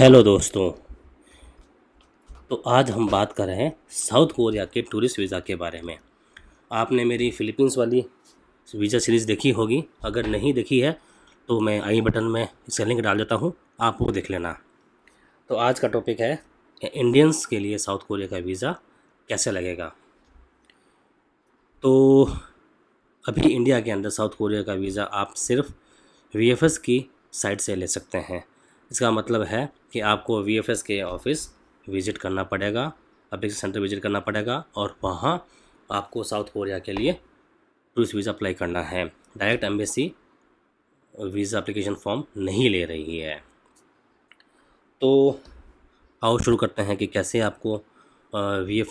hello दोस्तों तो आज हम बात कर रहे हैं साउथ कोरिया के टूरिस्ट वीज़ा के बारे में आपने मेरी फ़िलीपींस वाली वीज़ा सीरीज़ देखी होगी अगर नहीं देखी है तो मैं आई बटन में इसका लिंक डाल देता हूँ आप वो देख लेना तो आज का टॉपिक है इंडियंस के लिए साउथ कोरिया का वीज़ा कैसे लगेगा तो अभी इंडिया के अंदर साउथ कोरिया का वीज़ा आप सिर्फ वी की साइट से ले सकते हैं इसका मतलब है कि आपको वी के ऑफिस विज़िट करना पड़ेगा अप्लीकेशन सेंटर विज़िट करना पड़ेगा और वहाँ आपको साउथ कोरिया के लिए टूरिस्ट वीज़ा अप्लाई करना है direct embassy visa application form नहीं ले रही है तो आओ शुरू करते हैं कि कैसे आपको वी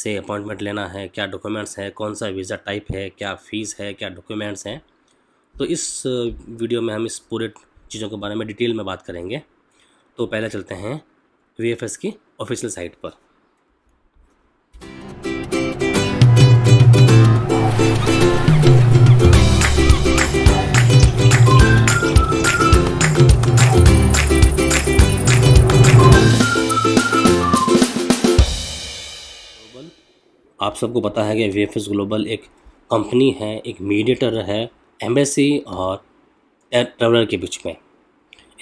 से अपॉइंटमेंट लेना है क्या डॉक्यूमेंट्स हैं कौन सा वीज़ा टाइप है क्या फ़ीस है क्या डॉक्यूमेंट्स हैं तो इस वीडियो में हम इस पूरे चीज़ों के बारे में डिटेल में बात करेंगे तो पहले चलते हैं वी की ऑफिशियल साइट पर आप सबको पता है कि वी ग्लोबल एक कंपनी है एक मीडिएटर है एम्बेसी और ट्रेवलर के बीच में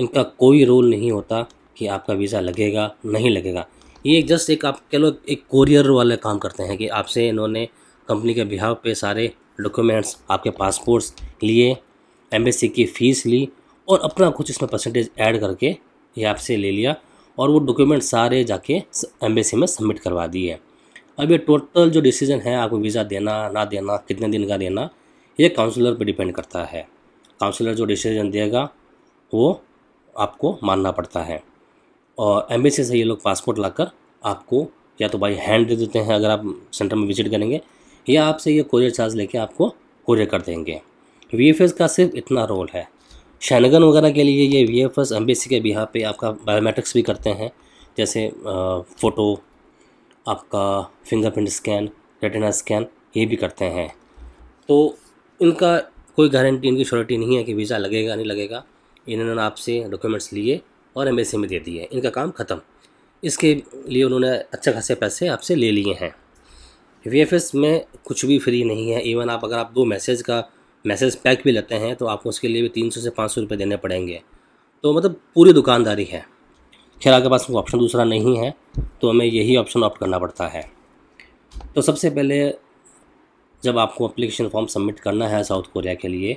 इनका कोई रोल नहीं होता कि आपका वीज़ा लगेगा नहीं लगेगा ये जस्ट एक आप कह लो एक कोरियर वाले काम करते हैं कि आपसे इन्होंने कंपनी के बिहाव पे सारे डॉक्यूमेंट्स आपके पासपोर्ट्स लिए एम्बेसी की फ़ीस ली और अपना कुछ इसमें परसेंटेज ऐड करके ये आपसे ले लिया और वो डॉक्यूमेंट सारे जाके एम्बेसी में सबमिट करवा दिए अब ये टोटल जो डिसीजन है आपको वीज़ा देना ना देना कितने दिन का देना ये काउंसलर पर डिपेंड करता है काउंसलर जो डिसीजन देगा वो आपको मानना पड़ता है और एम्बेसी से ये लोग पासपोर्ट लाकर आपको या तो बाई हैंड दे देते हैं अगर आप सेंटर में विजिट करेंगे या आपसे ये कोरियर चार्ज लेके आपको कोरियर कर देंगे वी का सिर्फ इतना रोल है शैनगन वगैरह के लिए ये वी एफ एस के बिहार पे आपका बायोमेट्रिक्स भी करते हैं जैसे फ़ोटो आपका फिंगरप्रिंट स्कैन रेटिना स्कैन ये भी करते हैं तो इनका कोई गारंटी इनकी श्योरिटी नहीं है कि वीज़ा लगेगा नहीं लगेगा इन्होंने आपसे डॉक्यूमेंट्स लिए और एम्बेसी में दे दिए इनका काम ख़त्म इसके लिए उन्होंने अच्छा खासे पैसे आपसे ले लिए हैं वी में कुछ भी फ्री नहीं है इवन आप अगर आप दो मैसेज का मैसेज पैक भी लेते हैं तो आपको उसके लिए भी तीन सौ से पाँच सौ रुपये देने पड़ेंगे तो मतलब पूरी दुकानदारी है खैर आपके पास ऑप्शन दूसरा नहीं है तो हमें यही ऑप्शन ऑप्ट करना पड़ता है तो सबसे पहले जब आपको अप्लीकेशन फॉर्म सबमिट करना है साउथ कोरिया के लिए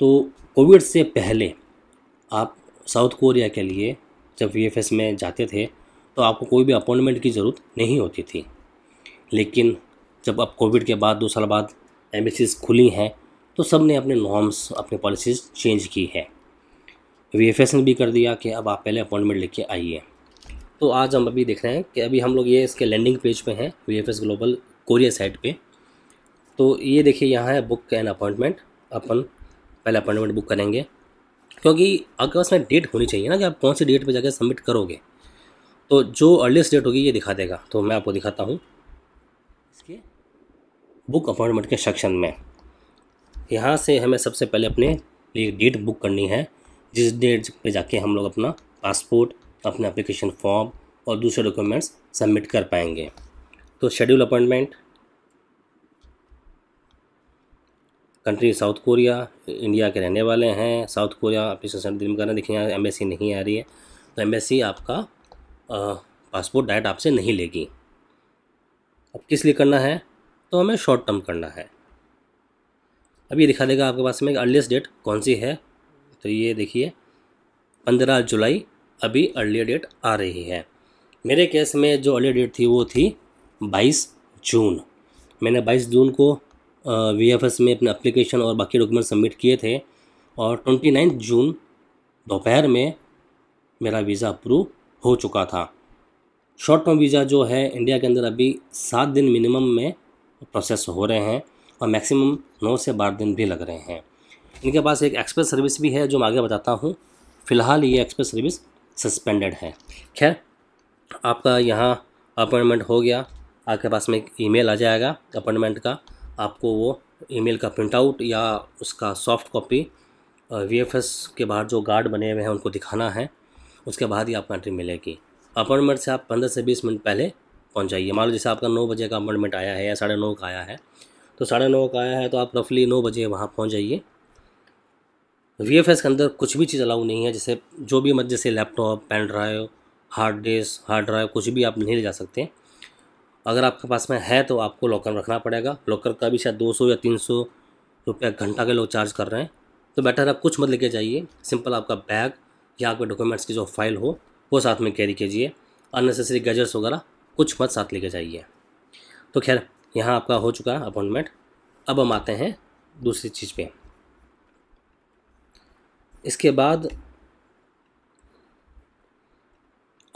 तो कोविड से पहले आप साउथ कोरिया के लिए जब वी में जाते थे तो आपको कोई भी अपॉइंटमेंट की ज़रूरत नहीं होती थी लेकिन जब अब कोविड के बाद दो साल बाद एम्बेसीज खुली हैं तो सब ने अपने नॉर्म्स अपनी पॉलिसीज़ चेंज की है वी ने भी कर दिया कि अब आप पहले अपॉइंटमेंट लेके आइए तो आज हम अभी देख रहे हैं कि अभी हम लोग ये इसके लैंडिंग पेज पे हैं वी ग्लोबल कोरिया साइट पे तो ये देखिए यहाँ है बुक एन अपॉइंटमेंट अपन पहले अपॉइंटमेंट बुक करेंगे क्योंकि आपके पास में डेट होनी चाहिए ना कि आप कौन सी डेट पर जाकर सबमिट करोगे तो जो अर्लीस्ट डेट होगी ये दिखा देगा तो मैं आपको दिखाता हूँ इसके बुक अपॉइंटमेंट के सेक्शन में यहाँ से हमें सबसे पहले अपने लिए डेट बुक करनी है जिस डेट पे जाके हम लोग अपना पासपोर्ट अपना एप्लीकेशन फॉर्म और दूसरे डॉक्यूमेंट्स सबमिट कर पाएंगे तो schedule appointment country South Korea India के रहने वाले हैं साउथ कोरिया आप इससे डिल करना देखिए यहाँ एम्बेसी नहीं आ रही है तो एम्बेसी आपका पासपोर्ट डायरेक्ट आपसे नहीं लेगी अब किस लिए करना है तो हमें शॉर्ट टर्म करना है अब ये दिखा देगा आपके पास में अर्लीस्ट डेट कौन सी है तो ये देखिए पंद्रह जुलाई अभी अर्ली डेट आ रही है मेरे केस में जो अर्ली डेट थी वो थी बाईस जून मैंने बाईस जून को वी एफ एस में अपने अप्लीकेशन और बाकी डॉक्यूमेंट सबमिट किए थे और ट्वेंटी नाइन्थ जून दोपहर में मेरा वीज़ा अप्रूव हो चुका था शॉर्ट टर्म वीज़ा जो है इंडिया के अंदर अभी सात दिन मिनिमम में प्रोसेस हो रहे हैं और मैक्सिमम नौ से बारह दिन भी लग रहे हैं इनके पास एक एक्सप्रेस सर्विस भी है जो मैं आगे बताता हूँ फ़िलहाल ये एक्सप्रेस सर्विस सस्पेंडेड है खैर आपका यहाँ अपॉइंटमेंट हो गया आपके पास में एक ईमेल आ जाएगा अपॉइंटमेंट का आपको वो ईमेल का प्रिंट आउट या उसका सॉफ्ट कॉपी वीएफएस के बाहर जो गार्ड बने हुए हैं उनको दिखाना है उसके बाद ही आपको एंट्री मिलेगी अपॉइंटमेंट से आप पंद्रह से बीस मिनट पहले पहुँच जाइए मान लो जैसे आपका नौ बजे का अपॉइंटमेंट आया है या साढ़े नौ का आया है तो साढ़े नौ का आया है तो आप रफली नौ बजे वहाँ पहुँच जाइए वी एफ एस के अंदर कुछ भी चीज़ अलाउ नहीं है जैसे जो भी मत जैसे laptop pen drive hard disk hard drive कुछ भी आप नहीं ले जा सकते अगर आपके पास में है तो आपको लॉकर रखना पड़ेगा लॉकर का भी शायद दो सौ या तीन सौ रुपये घंटा के लोग चार्ज कर रहे हैं तो बेटर आप कुछ मत लेके जाइए सिंपल आपका बैग या आपके डॉक्यूमेंट्स की जो फाइल हो वो साथ में कैरी कीजिए अननेसेसरी गैजेट्स वगैरह कुछ मत साथ लेके जाइए तो खैर यहाँ आपका हो चुका है अपॉइंटमेंट अब हम आते हैं दूसरी चीज़ पे इसके बाद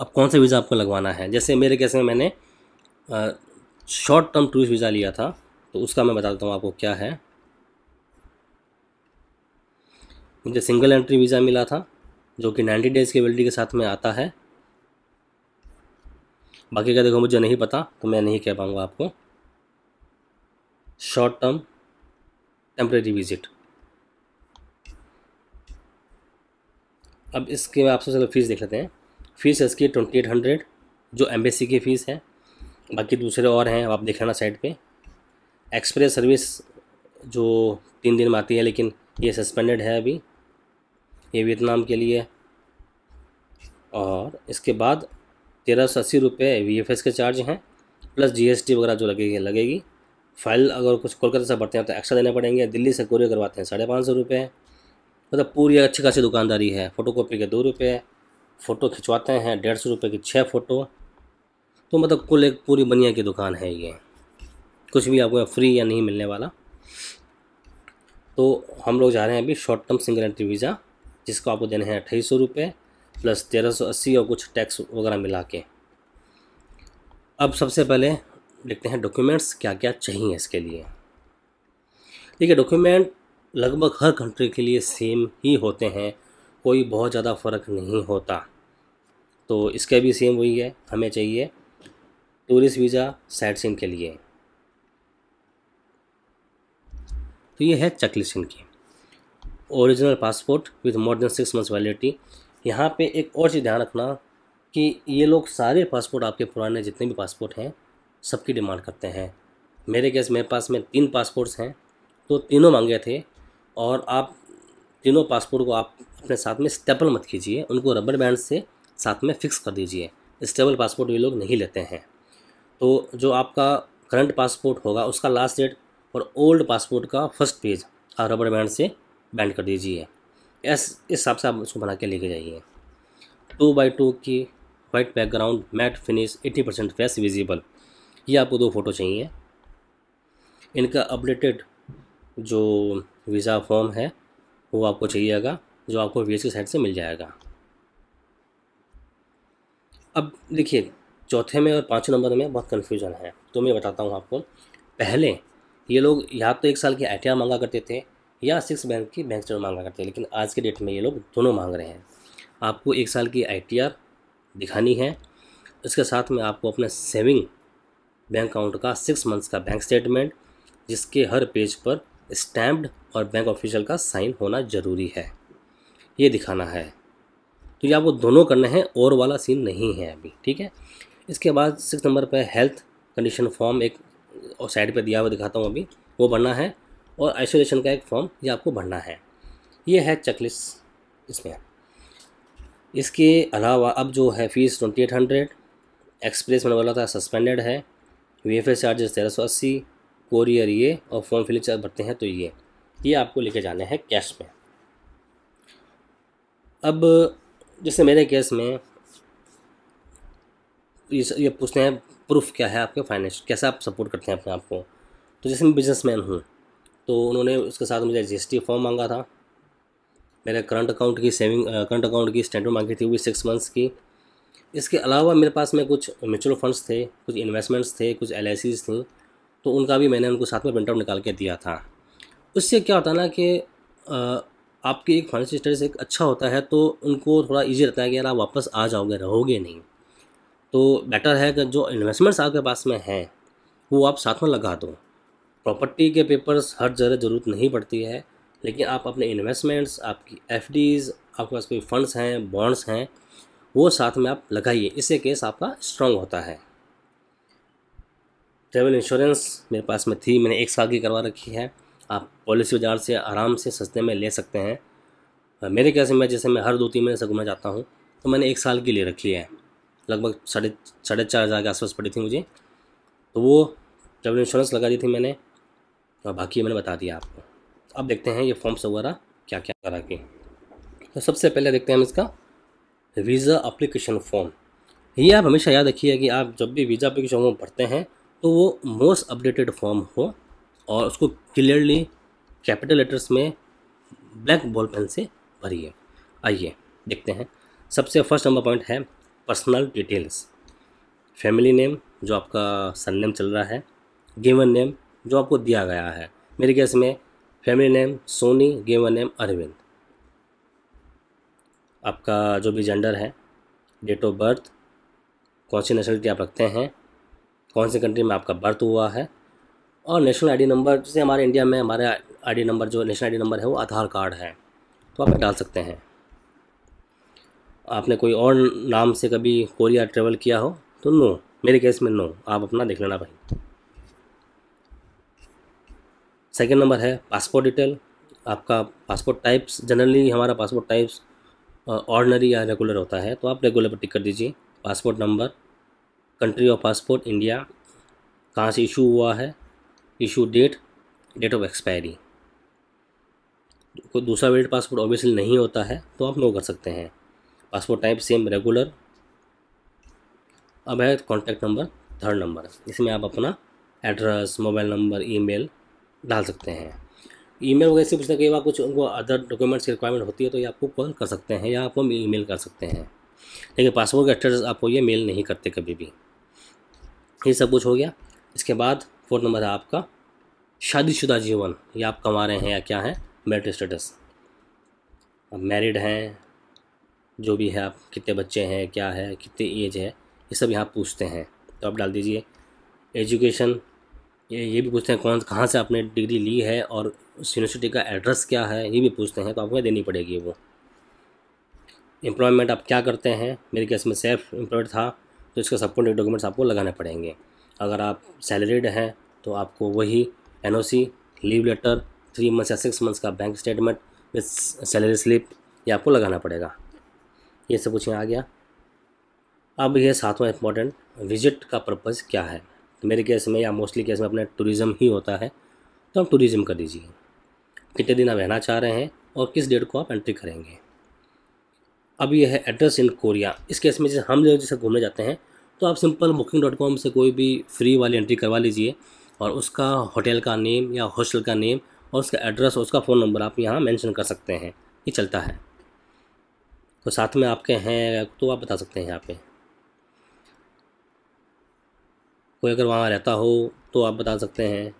अब कौन सा वीज़ा आपको लगवाना है जैसे मेरे कैसे में मैंने शॉर्ट टर्म टूरिस्ट वीज़ा लिया था तो उसका मैं बता देता हूँ आपको क्या है मुझे सिंगल एंट्री वीज़ा मिला था जो कि नाइन्टी डेज़ की वेलिडी के साथ में आता है बाकी का देखो मुझे नहीं पता तो मैं नहीं कह पाऊँगा आपको शॉर्ट टर्म टेम्प्रेरी विजिट अब इसके में आपसे चलो फीस देख लेते हैं फीस है इसकी ट्वेंटी एट हंड्रेड जो एम्बेसी की फ़ीस है बाकी दूसरे और हैं आप देख लेना साइड पे एक्सप्रेस सर्विस जो तीन दिन में आती है लेकिन ये सस्पेंडेड है अभी ये वियतनाम के लिए और इसके बाद तेरह सौ अस्सी रुपये वी एफ एस के चार्ज हैं प्लस जी एस टी वगैरह जो लगेगी लगेगी फाइल अगर कुछ कोलकाता से भरते हैं तो एक्स्ट्रा देने पड़ेंगे दिल्ली से कोरियर करवाते हैं साढ़े पाँच सौ रुपये मतलब पूरी अच्छी खासी दुकानदारी है फ़ोटो कॉपी के दो रुपये फ़ोटो खिंचवाते हैं डेढ़ सौ रुपये की छः फ़ोटो तो मतलब कुल एक पूरी बनिया की दुकान है ये कुछ भी आपको फ्री या नहीं मिलने वाला तो हम लोग जा रहे हैं अभी short term single entry visa जिसको आपको देने हैं अट्ठाईस सौ रुपये प्लस तेरह सौ अस्सी और कुछ टैक्स वगैरह मिला के अब सबसे पहले देखते हैं डॉक्यूमेंट्स क्या क्या चाहिए इसके लिए देखिए डॉक्यूमेंट लगभग हर कंट्री के लिए सेम ही होते हैं कोई बहुत ज़्यादा फ़र्क नहीं होता तो इसके भी सेम वही है हमें चाहिए टूरिस्ट वीज़ा साइट सीन के लिए तो ये है चकली सिंह की original passport with more than six months validity यहाँ पे एक और चीज़ ध्यान रखना कि ये लोग सारे पासपोर्ट आपके पुराने जितने भी पासपोर्ट हैं सबकी डिमांड करते हैं मेरे केस मेरे पास में तीन पासपोर्ट्स हैं तो तीनों मांगे थे और आप तीनों पासपोर्ट को आप अपने साथ में स्टेपल मत कीजिए उनको रबर बैंड से साथ में फ़िक्स कर दीजिए स्टेबल पासपोर्ट ये लोग नहीं लेते हैं तो जो आपका करंट पासपोर्ट होगा उसका लास्ट डेट और ओल्ड पासपोर्ट का फर्स्ट पेज आप रबड़ बैंड से बैंड कर दीजिए इस हिसाब से आप उसको बना के लेके जाइए टू बाई टू की white background matte finish eighty percent face visible ये आपको दो फ़ोटो चाहिए इनका अपडेटेड जो वीज़ा फॉर्म है वो आपको चाहिएगा जो आपको वी की साइट से मिल जाएगा अब देखिए चौथे में और पाँचवें नंबर में बहुत कन्फ्यूजन है तो मैं बताता हूँ आपको पहले ये लोग या तो एक साल की आई मांगा करते थे या सिक्स बैंक की बैंक स्टेटमेंट मांगा करते हैं लेकिन आज के डेट में ये लोग दोनों मांग रहे हैं आपको एक साल की आई दिखानी है इसके साथ में आपको अपने सेविंग बैंक अकाउंट का सिक्स मंथ्स का बैंक स्टेटमेंट जिसके हर पेज पर स्टैम्प्ड और बैंक ऑफिशियल का साइन होना ज़रूरी है ये दिखाना है तो ये आपको दोनों करने हैं और वाला सीन नहीं है अभी ठीक है इसके बाद सिक्स नंबर पर हेल्थ कंडीशन फॉर्म एक और साइड पर दिया हुआ दिखाता हूँ अभी वो भरना है और आइसोलेशन का एक फॉर्म ये आपको भरना है ये है चेकलिस इसमें इसके अलावा अब जो है fees twenty eight hundred express मैंने बोला था सस्पेंडेड है वी एफ चार्जेस तेरह सौ अस्सी कोरियर ये और फॉर्म फिलिंग चार्ज भरते हैं तो ये ये आपको लेके जाने हैं कैश में अब जैसे मेरे केस में ये ये पूछते हैं प्रूफ क्या है आपके फाइनेंस कैसे आप सपोर्ट करते हैं अपने आप को तो जैसे मैं बिजनेसमैन हूँ तो उन्होंने उसके साथ मुझे जी फॉर्म मांगा था मेरे करंट अकाउंट की सेविंग करंट अकाउंट की स्टेटमेंट मांगी थी वो सिक्स मंथ्स की इसके अलावा मेरे पास में कुछ म्यूचुअल फंड्स थे कुछ इन्वेस्टमेंट्स थे कुछ एल थी तो उनका भी मैंने उनको साथ में प्रिंटआउट निकाल के दिया था उससे क्या होता ना कि आपकी एक फाइनेंशियल स्टेटस एक अच्छा होता है तो उनको थोड़ा ईजी रहता है कि यार आप वापस आ जाओगे रहोगे नहीं तो बेटर है कि जो इन्वेस्टमेंट्स आपके पास में हैं वो आप साथ में लगा दो प्रॉपर्टी के पेपर्स हर जगह ज़रूरत नहीं पड़ती है लेकिन आप अपने इन्वेस्टमेंट्स आपकी एफ आपके पास कोई फंड्स हैं बॉन्ड्स हैं वो साथ में आप लगाइए इससे केस आपका स्ट्रांग होता है ट्रैवल इंश्योरेंस मेरे पास में थी मैंने एक साल की करवा रखी है आप पॉलिसी बाजार से आराम से सस्ते में ले सकते हैं मेरे कैसे मैं जैसे मैं हर दो तीन महीने से घूमना चाहता हूँ तो मैंने एक साल की ले रखी है लगभग साढ़े साढ़े चार हज़ार के आसपास पड़ी थी मुझे तो वो जब इंश्योरेंस लगा दी थी मैंने और बाकी मैंने बता दिया आपको अब देखते हैं ये फॉर्म्स वगैरह क्या क्या करा के तो सबसे पहले देखते हैं हम इसका वीज़ा अप्लीकेशन फॉर्म ये आप हमेशा याद रखिए कि आप जब भी वीज़ा अप्लीकेशन फॉर्म भरते हैं तो वो मोस्ट अपडेटेड फॉर्म हो और उसको क्लियरली कैपिटल लेटर्स में ब्लैक बॉल पेन से भरिए आइए देखते हैं सबसे फर्स्ट नंबर पॉइंट है पर्सनल डिटेल्स फैमिली नेम जो आपका सन नेम चल रहा है गेवन नेम जो आपको दिया गया है मेरे केस में family name Soni given name Arvind आपका जो भी जेंडर है डेट ऑफ बर्थ कौन सी नेशनलिटी आप रखते हैं कौन सी कंट्री में आपका बर्थ हुआ है और नेशनल आईडी नंबर जैसे हमारे इंडिया में हमारे आईडी नंबर जो नेशनल आईडी नंबर है वो आधार कार्ड है तो आप डाल सकते हैं आपने कोई और नाम से कभी कोरिया ट्रेवल किया हो तो नो मेरे केस में नो आप अपना देख लेना भाई सेकेंड नंबर है पासपोर्ट डिटेल आपका पासपोर्ट टाइप्स जनरली हमारा पासपोर्ट टाइप्स ऑर्डनरी या रेगुलर होता है तो आप रेगुलर पर टिक कर दीजिए passport number country of passport India कहाँ से इशू हुआ है issue date date of expiry कोई दूसरा वेल्ड पासपोर्ट ऑब्वियसली नहीं होता है तो आप नो कर सकते हैं पासपोर्ट टाइप सेम रेगुलर अब है कॉन्टैक्ट नंबर थर्ड नंबर इसमें आप अपना एड्रेस मोबाइल नंबर ईमेल डाल सकते हैं ईमेल वगैरह से पूछते कई बार कुछ उनको अदर डॉक्यूमेंट्स की रिक्वायरमेंट होती है तो ये आपको कॉल कर सकते हैं या आपको ईमेल कर सकते हैं लेकिन पासपोर्ट का एड्रेस आपको ये मेल नहीं करते कभी भी ये सब कुछ हो गया इसके बाद फोर्थ नंबर है आपका शादीशुदा जीवन ये आप कमा रहे हैं या क्या है मैरिड स्टेटस मैरिड हैं जो भी है आप कितने बच्चे हैं क्या है कितनी एज है ये सब यहाँ पूछते हैं तो आप डाल दीजिए एजुकेशन ये ये भी पूछते हैं कौन कहाँ से आपने डिग्री ली है और उस यूनिवर्सिटी का एड्रेस क्या है ये भी पूछते हैं तो आपको देनी पड़ेगी वो एम्प्लॉयमेंट आप क्या करते हैं मेरे केस में सेल्फ एम्प्लॉयड था तो इसका सपोर्ट डॉक्यूमेंट्स आपको लगाने पड़ेंगे अगर आप सैलरीड हैं तो आपको वही एन लीव लेटर थ्री मंथ्स या सिक्स मंथ्स का bank statement with salary slip ये आपको लगाना पड़ेगा ये सब कुछ यहाँ आ गया अब यह सातवां इम्पॉर्टेंट विजिट का पर्पज़ क्या है तो मेरे केस में या मोस्टली केस में अपने टूरिज़्म ही होता है तो आप टूरिज़्म कर दीजिए कितने दिन आप रहना चाह रहे हैं और किस डेट को आप एंट्री करेंगे अब यह है एड्रेस इन कोरिया इस केस में जैसे हम लोग जैसे घूमने जाते हैं तो आप सिंपल बुकिंग डॉट कॉम से कोई भी फ्री वाली एंट्री करवा लीजिए और उसका होटल का नेम या हॉस्टल का नेम और उसका एड्रेस और उसका फ़ोन नंबर आप यहाँ मेंशन कर सकते हैं ये चलता है और साथ में आपके हैं तो आप बता सकते हैं यहाँ पे कोई अगर वहाँ रहता हो तो आप बता सकते हैं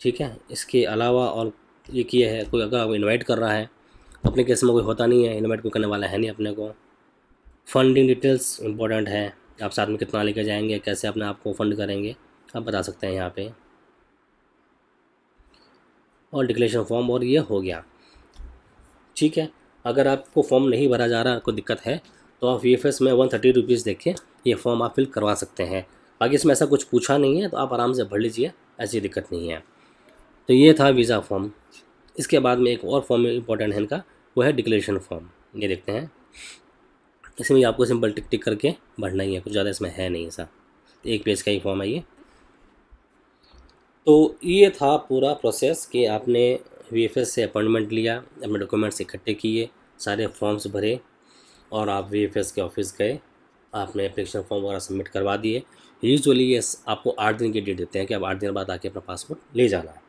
ठीक है इसके अलावा और ये किया है कोई अगर इनवाइट इन्वाइट कर रहा है अपने केस में कोई होता नहीं है इन्वाइट कोई करने वाला है नहीं अपने को फंडिंग डिटेल्स इंपॉर्टेंट है आप साथ में कितना लेकर जाएंगे कैसे अपने आप को फंड करेंगे आप बता सकते हैं यहाँ पे और डिक्लेरेशन फॉर्म और ये हो गया ठीक है अगर आपको फॉर्म नहीं भरा जा रहा कोई दिक्कत है तो आप वी में वन थर्टी रुपीज़ देखें ये फॉर्म आप फिल करवा सकते हैं बाकी इसमें ऐसा कुछ पूछा नहीं है तो आप आराम से भर लीजिए ऐसी दिक्कत नहीं है तो ये था वीज़ा फॉर्म इसके बाद में एक और फॉर्म इंपॉर्टेंट है इनका वो है डिक्लेरेशन फॉर्म ये देखते हैं इसमें आपको सिंपल टिक टिक करके भरना ही है कुछ ज़्यादा इसमें है नहीं ऐसा एक पेज का ही फॉर्म है ये तो ये था पूरा प्रोसेस कि आपने वी से अपॉइंटमेंट लिया अपने डॉक्यूमेंट्स इकट्ठे किए सारे फॉर्म्स भरे और आप वी के ऑफिस गए आपने अप्लीकेशन फॉर्म वगैरह सबमिट करवा दिए यूजुअली ये आपको आठ दिन की डेट देते हैं कि आप आठ दिन बाद आके अपना पासपोर्ट ले जाना है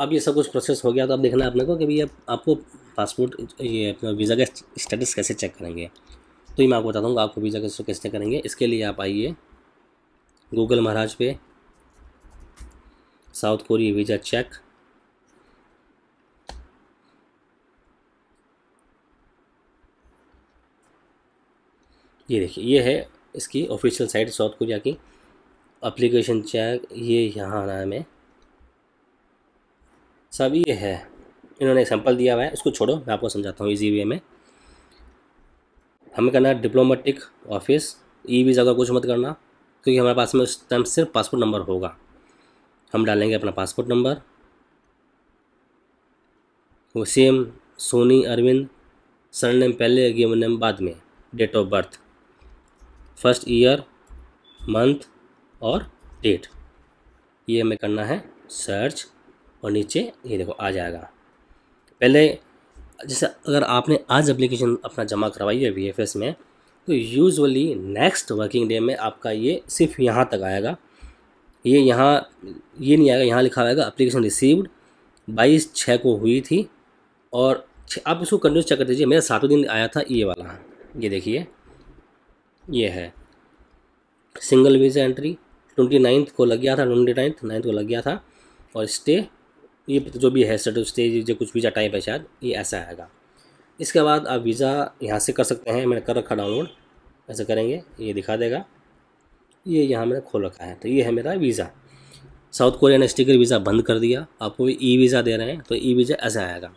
अब ये सब कुछ प्रोसेस हो गया तो अब देखना है अपने को कि भैया आपको पासपोर्ट ये अपना वीज़ा का स्टेटस कैसे चेक करेंगे तो ये मैं आपको बता दूँगा आपको वीज़ा कैसे कैसे करेंगे इसके लिए आप आइए गूगल महाराज पे साउथ कोरिया वीज़ा चेक ये देखिए ये है इसकी ऑफिशियल साइट साउथ कोरिया की अप्लीकेशन चेक ये यहाँ आना है हमें सब ये है इन्होंने सैंपल दिया हुआ है इसको छोड़ो मैं आपको समझाता हूँ इजी वे में हमें करना है डिप्लोमेटिक ऑफिस ई वीज़ा का कुछ मत करना क्योंकि हमारे पास में उस टाइम सिर्फ पासपोर्ट नंबर होगा हम डालेंगे अपना पासपोर्ट नंबर वो सेम सोनी अरविंद सरनेम पहले गिवन नेम बाद में date of birth first year month और डेट ये हमें करना है सर्च और नीचे ये देखो आ जाएगा पहले जैसे अगर आपने आज एप्लीकेशन अपना जमा करवाई है वी में तो यूजुअली नेक्स्ट वर्किंग डे में आपका ये सिर्फ यहाँ तक आएगा ये यहाँ ये नहीं आएगा यहाँ लिखा आएगा अप्लीकेशन रिसीव्ड बाईस छः को हुई थी और आप इसको कंटिन्यूस चेक कर दीजिए मेरा सातों दिन आया था ये वाला ये देखिए ये है single visa entry twenty ninth को लग गया था ट्वेंटी नाइन्थ नाइन्थ को लग गया था और स्टे ये जो भी है स्टेट स्टे जो कुछ वीज़ा टाइप है शायद ये ऐसा आएगा इसके बाद आप वीज़ा यहाँ से कर सकते हैं मैंने कर रखा डाउनलोड ऐसे करेंगे ये दिखा देगा ये यहाँ मैंने खोल रखा है तो ये है मेरा वीज़ा साउथ कोरिया ने स्टिकर वीज़ा बंद कर दिया आपको ई वीज़ा दे रहे हैं तो ई वीज़ा ऐसा आएगा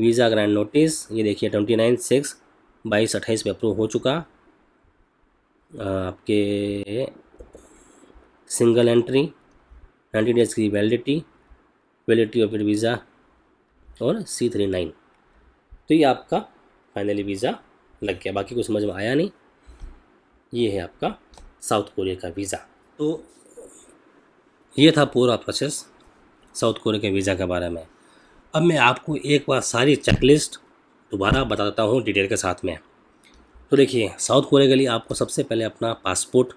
वीज़ा ग्रैंड नोटिस ये देखिए ट्वेंटी नाइन सिक्स बाईस अट्ठाईस पे अप्रूव हो चुका आपके सिंगल एंट्री नाइन्टी डेज की वैलिडिटी वैलिडिटी ऑफ वीज़ा और सी थ्री नाइन तो ये आपका फाइनली वीज़ा लग गया बाकी कुछ समझ में आया नहीं ये है आपका साउथ कोरिया का वीज़ा तो ये था पूरा प्रोसेस साउथ कोरिया के वीज़ा के बारे में अब मैं आपको एक बार सारी चेकलिस्ट दोबारा बता देता हूँ डिटेल के साथ में तो देखिए साउथ कोरिया के लिए आपको सबसे पहले अपना पासपोर्ट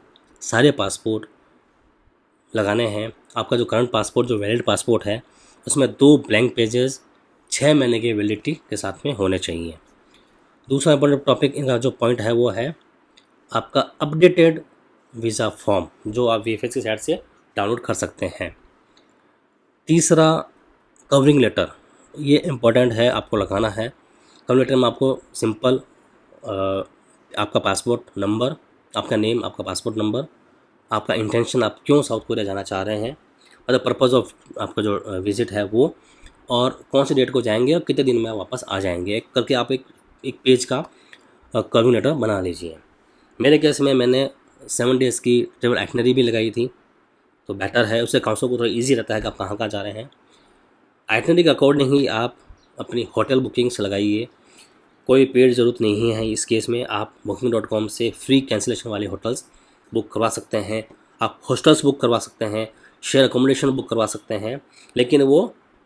सारे पासपोर्ट लगाने हैं आपका जो करंट पासपोर्ट जो वैलिड पासपोर्ट है उसमें दो ब्लैंक पेजेस छः महीने की वैलिडिटी के साथ में होने चाहिए दूसरा इंपॉर्टेंट टॉपिक इनका जो पॉइंट है वो है आपका अपडेटेड वीज़ा फॉर्म जो आप वी की साइट से डाउनलोड कर सकते हैं तीसरा कवरिंग लेटर ये इम्पोर्टेंट है आपको लगाना है कवरिंग लेटर में आपको सिंपल आपका पासपोर्ट नंबर आपका नेम आपका पासपोर्ट नंबर आपका इंटेंशन आप क्यों साउथ कोरिया जाना चाह रहे हैं और द पर्पज़ ऑफ आपका जो विज़िट है वो और कौन से डेट को जाएंगे और कितने दिन में वापस आ जाएंगे करके आप एक एक पेज का कवरिंग लेटर बना लीजिए मेरे केस में मैंने सेवन डेज़ की ट्रेवल आइटनरी भी लगाई थी तो बेटर है उससे काउंसलों को थोड़ा ईजी रहता है कि आप कहाँ कहाँ जा रहे हैं आइटनरी के अकॉर्डिंग ही आप अपनी होटल बुकिंग्स लगाइए कोई पेड ज़रूरत नहीं है इस केस में आप बुकिंग डॉट कॉम से फ्री कैंसिलेशन वाले होटल्स बुक करवा सकते हैं आप हॉस्टल्स बुक करवा सकते हैं शेयर अकोमोडेशन बुक करवा सकते हैं लेकिन वो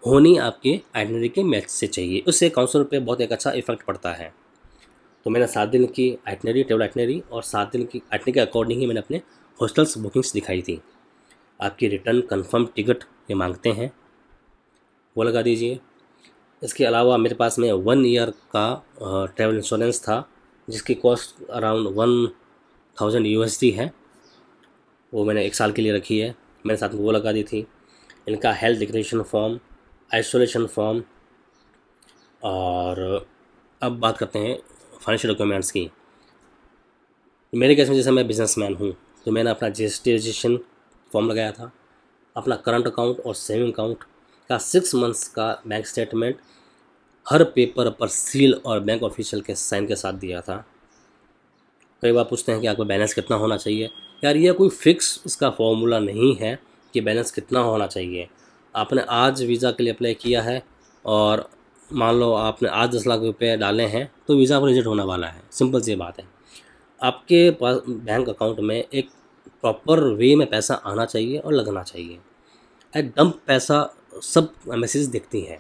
होनी आपके आइटनरी के मैच से चाहिए उससे काउंसलर पे बहुत एक अच्छा इफेक्ट पड़ता है तो मैंने सात दिन की आइटनरी ट्रेवल आइटनरी और सात दिन की आइटनरी के अकॉर्डिंग ही मैंने अपने हॉस्टल्स बुकिंग्स दिखाई थी आपकी रिटर्न कंफर्म टिकट ये मांगते हैं वो लगा दीजिए इसके अलावा मेरे पास में वन ईयर का ट्रैवल इंश्योरेंस था जिसकी कॉस्ट अराउंड वन थाउजेंड यू है वो मैंने एक साल के लिए रखी है मैंने साथ में वो लगा दी थी इनका health declaration form isolation form और अब बात करते हैं फाइनेंशियल डॉक्यूमेंट्स की तो मेरे केस में जैसे मैं बिज़नेस मैन हूँ तो मैंने अपना जी एस रजिस्ट्रेशन फॉर्म लगाया था अपना करंट अकाउंट और सेविंग अकाउंट का सिक्स मंथ्स का बैंक स्टेटमेंट हर पेपर पर सील और बैंक ऑफिशियल के साइन के साथ दिया था कई बार पूछते हैं कि आपका बैलेंस कितना होना चाहिए यार यह कोई फिक्स इसका फॉर्मूला नहीं है कि बैलेंस कितना होना चाहिए आपने आज वीज़ा के लिए अप्लाई किया है और मान लो आपने आज दस लाख रुपये डाले हैं तो वीज़ा आपको रिजेक्ट होने वाला है सिंपल सी बात है आपके पास बैंक अकाउंट में एक प्रॉपर वे में पैसा आना चाहिए और लगना चाहिए एट डंप पैसा सब मैसेज दिखती हैं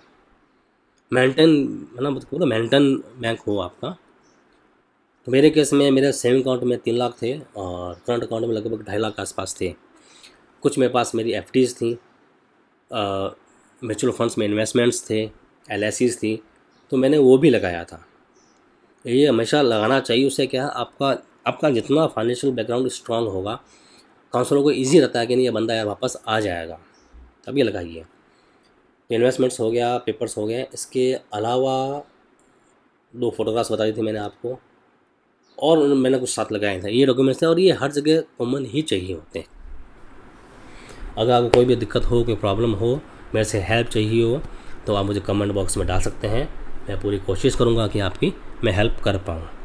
मेंटेन है ना बोलो मेंटेन बैंक हो आपका तो मेरे केस में मेरे सेविंग अकाउंट में तीन लाख थे और करंट अकाउंट में लगभग ढाई लाख के आसपास थे कुछ मेरे पास मेरी एफ थी म्यूचुअल फंड्स में इन्वेस्टमेंट्स थे एल थी तो मैंने वो भी लगाया था ये हमेशा लगाना चाहिए उससे क्या आपका आपका जितना फाइनेंशियल बैकग्राउंड स्ट्रांग होगा काउंसलर को ईजी रहता है कि नहीं ये बंदा यार वापस आ जाएगा तब ये लगाइए इन्वेस्टमेंट्स हो गया पेपर्स हो गए इसके अलावा दो फोटोग्राफ्स बता दी थी मैंने आपको और मैंने कुछ साथ लगाए थे ये डॉक्यूमेंट्स थे और ये हर जगह कॉमन ही चाहिए होते हैं अगर आपको कोई भी दिक्कत हो कोई प्रॉब्लम हो मेरे से हेल्प चाहिए हो तो आप मुझे कमेंट बॉक्स में डाल सकते हैं मैं पूरी कोशिश करूँगा कि आपकी मैं हेल्प कर पाऊँ